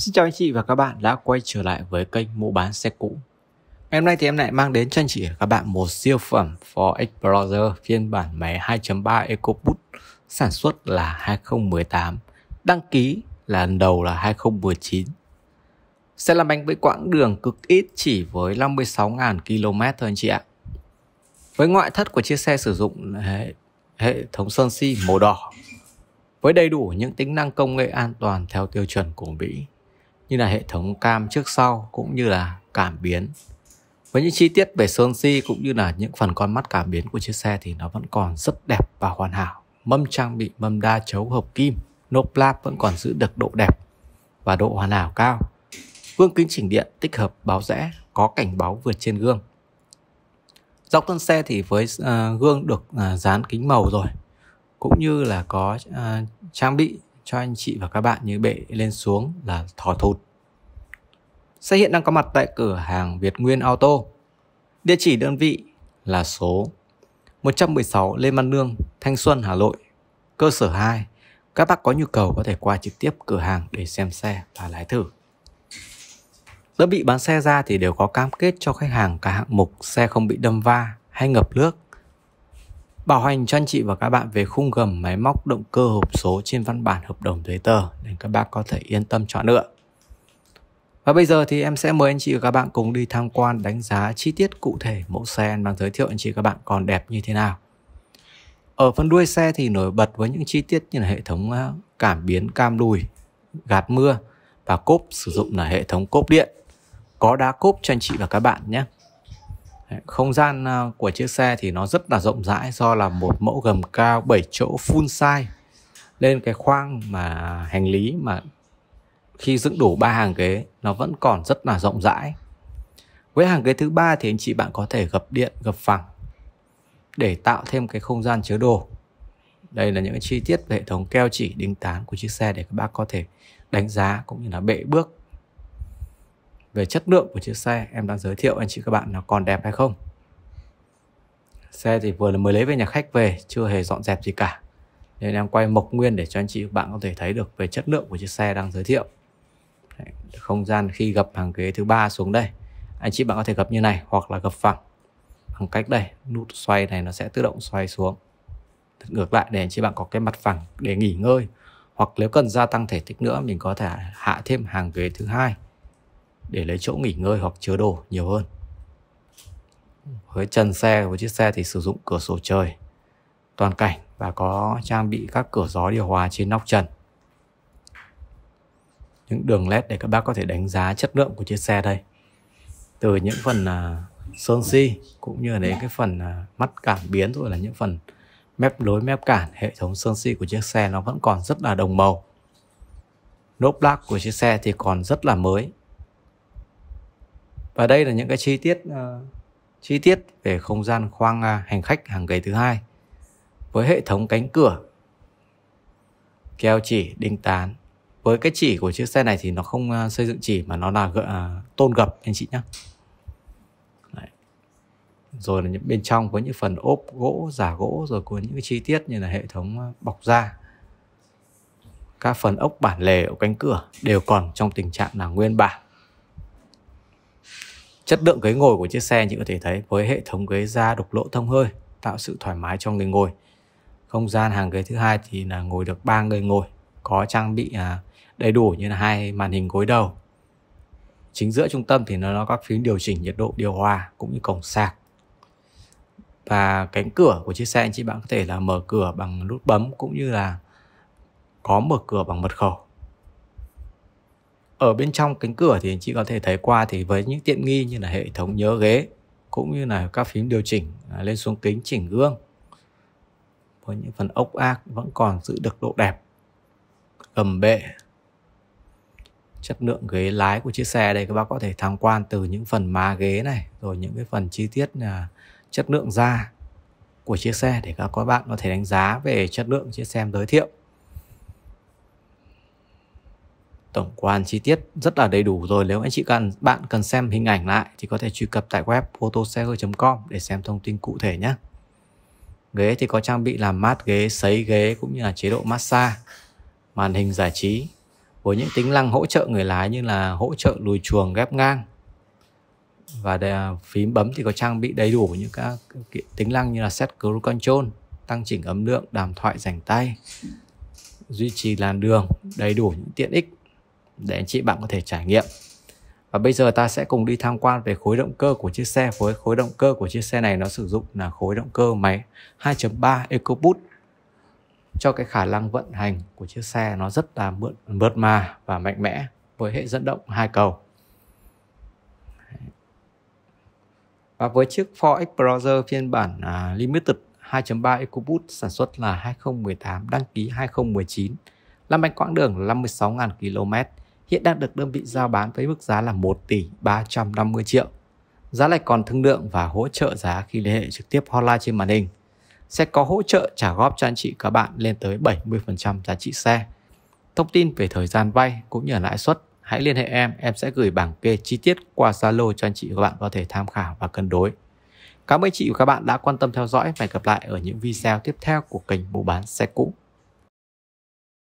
Xin chào anh chị và các bạn đã quay trở lại với kênh mua Bán Xe Cũ Ngày hôm nay thì em lại mang đến cho anh chị và các bạn một siêu phẩm Ford Explorer phiên bản máy 2.3 EcoBoost sản xuất là 2018 đăng ký là lần đầu là 2019 Xe làm bánh với quãng đường cực ít chỉ với 56.000 km thôi anh chị ạ Với ngoại thất của chiếc xe sử dụng hệ, hệ thống sơn si màu đỏ với đầy đủ những tính năng công nghệ an toàn theo tiêu chuẩn của Mỹ như là hệ thống cam trước sau cũng như là cảm biến. Với những chi tiết về sơn si cũng như là những phần con mắt cảm biến của chiếc xe thì nó vẫn còn rất đẹp và hoàn hảo. Mâm trang bị mâm đa chấu hợp kim, nốp lap vẫn còn giữ được độ đẹp và độ hoàn hảo cao. Gương kính chỉnh điện tích hợp báo rẽ có cảnh báo vượt trên gương. Dọc thân xe thì với uh, gương được uh, dán kính màu rồi cũng như là có uh, trang bị cho anh chị và các bạn như bệ lên xuống là thò thụt. Xe hiện đang có mặt tại cửa hàng Việt Nguyên Auto. Địa chỉ đơn vị là số 116 Lê Văn Nương, Thanh Xuân, Hà Nội, cơ sở 2. Các bác có nhu cầu có thể qua trực tiếp cửa hàng để xem xe và lái thử. Đơn vị bán xe ra thì đều có cam kết cho khách hàng cả hạng mục xe không bị đâm va hay ngập nước bảo hành cho anh chị và các bạn về khung gầm máy móc động cơ hộp số trên văn bản hợp đồng giấy tờ để các bác có thể yên tâm chọn lựa. Và bây giờ thì em sẽ mời anh chị và các bạn cùng đi tham quan đánh giá chi tiết cụ thể mẫu xe em đang giới thiệu anh chị và các bạn còn đẹp như thế nào. Ở phần đuôi xe thì nổi bật với những chi tiết như là hệ thống ờ, cảm biến cam lùi, gạt mưa và cốp sử dụng là hệ thống cốp điện. Có đá cốp cho anh chị và các bạn nhé. Không gian à, của chiếc xe thì nó rất là rộng rãi do là một mẫu gầm cao 7 chỗ full size. nên cái khoang mà hành lý mà khi dựng đủ ba hàng ghế nó vẫn còn rất là rộng rãi. Với hàng ghế thứ ba thì anh chị bạn có thể gập điện, gập phẳng để tạo thêm cái không gian chứa đồ. Đây là những chi tiết về hệ thống keo chỉ đính tán của chiếc xe để các bác có thể đánh giá cũng như là bệ bước về chất lượng của chiếc xe em đang giới thiệu anh chị các bạn nó còn đẹp hay không xe thì vừa là mới lấy về nhà khách về chưa hề dọn dẹp gì cả nên em quay mộc nguyên để cho anh chị các bạn có thể thấy được về chất lượng của chiếc xe đang giới thiệu không gian khi gập hàng ghế thứ ba xuống đây anh chị bạn có thể gập như này hoặc là gập phẳng bằng cách đây nút xoay này nó sẽ tự động xoay xuống ngược lại để anh chị bạn có cái mặt phẳng để nghỉ ngơi hoặc nếu cần gia tăng thể tích nữa mình có thể hạ thêm hàng ghế thứ hai để lấy chỗ nghỉ ngơi hoặc chứa đồ nhiều hơn. Với trần xe với chiếc xe thì sử dụng cửa sổ trời toàn cảnh và có trang bị các cửa gió điều hòa trên nóc trần. Những đường led để các bác có thể đánh giá chất lượng của chiếc xe đây. Từ những phần uh, sơn si cũng như là đến cái phần uh, mắt cảm biến rồi là những phần mép lối mép cản hệ thống sơn si của chiếc xe nó vẫn còn rất là đồng màu. Nốp black của chiếc xe thì còn rất là mới và đây là những cái chi tiết uh, chi tiết về không gian khoang uh, hành khách hàng ghế thứ hai với hệ thống cánh cửa keo chỉ đinh tán với cái chỉ của chiếc xe này thì nó không uh, xây dựng chỉ mà nó là uh, tôn gập anh chị nhé rồi là những bên trong có những phần ốp gỗ giả gỗ rồi có những cái chi tiết như là hệ thống bọc da các phần ốc bản lề ở cánh cửa đều còn trong tình trạng là nguyên bản Chất lượng ghế ngồi của chiếc xe như có thể thấy với hệ thống ghế da đục lỗ thông hơi tạo sự thoải mái cho người ngồi. Không gian hàng ghế thứ hai thì là ngồi được ba người ngồi, có trang bị à, đầy đủ như là hai màn hình gối đầu. Chính giữa trung tâm thì nó có các phím điều chỉnh nhiệt độ điều hòa cũng như cổng sạc. Và cánh cửa của chiếc xe anh chị bạn có thể là mở cửa bằng nút bấm cũng như là có mở cửa bằng mật khẩu ở bên trong cánh cửa thì anh chị có thể thấy qua thì với những tiện nghi như là hệ thống nhớ ghế cũng như là các phím điều chỉnh à, lên xuống kính chỉnh gương với những phần ốc ác vẫn còn giữ được độ đẹp gầm bệ chất lượng ghế lái của chiếc xe đây các bác có thể tham quan từ những phần má ghế này rồi những cái phần chi tiết là chất lượng da của chiếc xe để các bạn có thể đánh giá về chất lượng chiếc xe giới thiệu tổng quan chi tiết rất là đầy đủ rồi nếu anh chị cần bạn cần xem hình ảnh lại thì có thể truy cập tại web photoseo.com để xem thông tin cụ thể nhé ghế thì có trang bị làm mát ghế sấy ghế cũng như là chế độ massage màn hình giải trí với những tính năng hỗ trợ người lái như là hỗ trợ lùi chuồng ghép ngang và đề, phím bấm thì có trang bị đầy đủ những các tính năng như là set cruise control tăng chỉnh âm lượng đàm thoại rảnh tay duy trì làn đường đầy đủ những tiện ích để anh chị bạn có thể trải nghiệm. Và bây giờ ta sẽ cùng đi tham quan về khối động cơ của chiếc xe. Với khối động cơ của chiếc xe này nó sử dụng là khối động cơ máy 2.3 EcoBoost cho cái khả năng vận hành của chiếc xe nó rất là mượt, mượt mà và mạnh mẽ với hệ dẫn động hai cầu. Và với chiếc Ford Explorer phiên bản uh, Limited 2.3 EcoBoost sản xuất là 2018, đăng ký 2019, làm bánh quãng đường 56.000 km hiện đang được đơn vị giao bán với mức giá là 1 tỷ 350 triệu. Giá này còn thương lượng và hỗ trợ giá khi liên hệ trực tiếp hotline trên màn hình. Sẽ có hỗ trợ trả góp cho anh chị các bạn lên tới 70% giá trị xe. Thông tin về thời gian vay cũng như lãi suất hãy liên hệ em, em sẽ gửi bảng kê chi tiết qua Zalo cho anh chị và các bạn có thể tham khảo và cân đối. Cảm ơn chị và các bạn đã quan tâm theo dõi và hẹn gặp lại ở những video tiếp theo của kênh Mua bán xe cũ.